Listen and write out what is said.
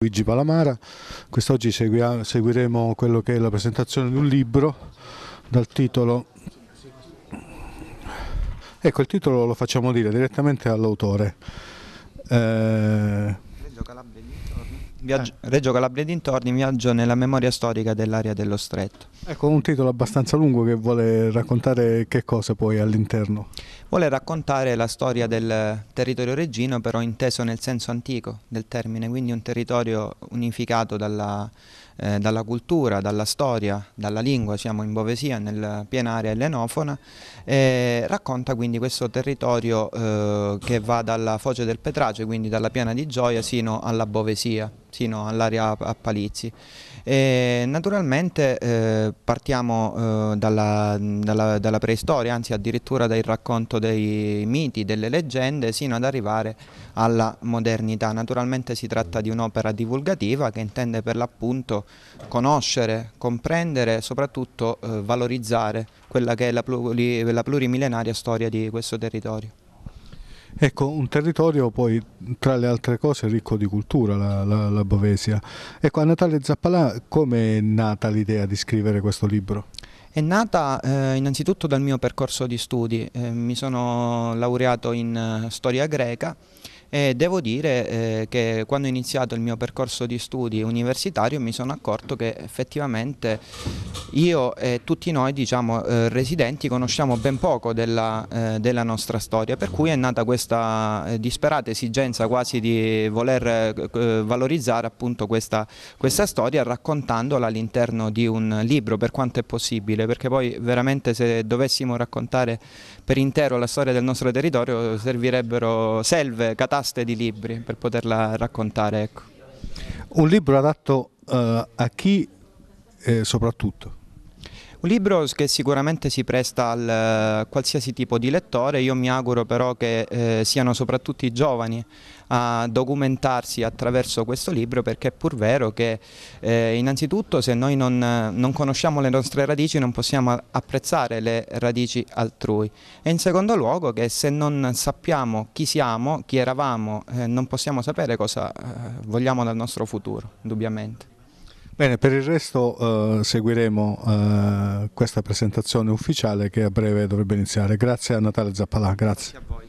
Luigi Palamara. Quest'oggi seguiremo quello che è la presentazione di un libro dal titolo Ecco, il titolo lo facciamo dire direttamente all'autore. Eh... Viaggio, eh. Reggio Calabria dintorni, viaggio nella memoria storica dell'area dello stretto. Ecco, un titolo abbastanza lungo che vuole raccontare che cosa poi all'interno? Vuole raccontare la storia del territorio reggino, però inteso nel senso antico del termine, quindi un territorio unificato dalla, eh, dalla cultura, dalla storia, dalla lingua, siamo in Bovesia, nella piena area ellenofona, e racconta quindi questo territorio eh, che va dalla foce del Petrace, quindi dalla piana di Gioia, sino alla Bovesia sino all'area a Palizzi. E naturalmente eh, partiamo eh, dalla, dalla, dalla, preistoria, anzi addirittura dal racconto dei miti, delle leggende, sino ad arrivare alla modernità. Naturalmente si tratta di un'opera divulgativa che intende per l'appunto conoscere, comprendere e soprattutto eh, valorizzare quella che è la, pluri, la plurimillenaria storia di questo territorio. Ecco, un territorio poi tra le altre cose ricco di cultura, la, la, la Bovesia. Ecco, a Natale Zappalà come è nata l'idea di scrivere questo libro? È nata eh, innanzitutto dal mio percorso di studi, eh, mi sono laureato in eh, storia greca e devo dire eh, che quando ho iniziato il mio percorso di studi universitario mi sono accorto che effettivamente io e tutti noi diciamo, eh, residenti conosciamo ben poco della, eh, della, nostra storia per cui è nata questa eh, disperata esigenza quasi di voler eh, valorizzare appunto questa, questa storia raccontandola all'interno di un libro per quanto è possibile perché poi veramente se dovessimo raccontare per intero la storia del nostro territorio servirebbero selve, catalogi taste di libri per poterla raccontare. Ecco. Un libro adatto uh, a chi eh, soprattutto? Un libro che sicuramente si presta al eh, qualsiasi tipo di lettore, io mi auguro però che eh, siano soprattutto i giovani a documentarsi attraverso questo libro perché è pur vero che eh, innanzitutto se noi non, non, conosciamo le nostre radici non possiamo apprezzare le radici altrui e in secondo luogo che se non sappiamo chi siamo, chi eravamo, eh, non possiamo sapere cosa eh, vogliamo dal nostro futuro, indubbiamente. Bene, per il resto eh, seguiremo eh, questa presentazione ufficiale che a breve dovrebbe iniziare. Grazie a Natale Zappalà, grazie. grazie a voi.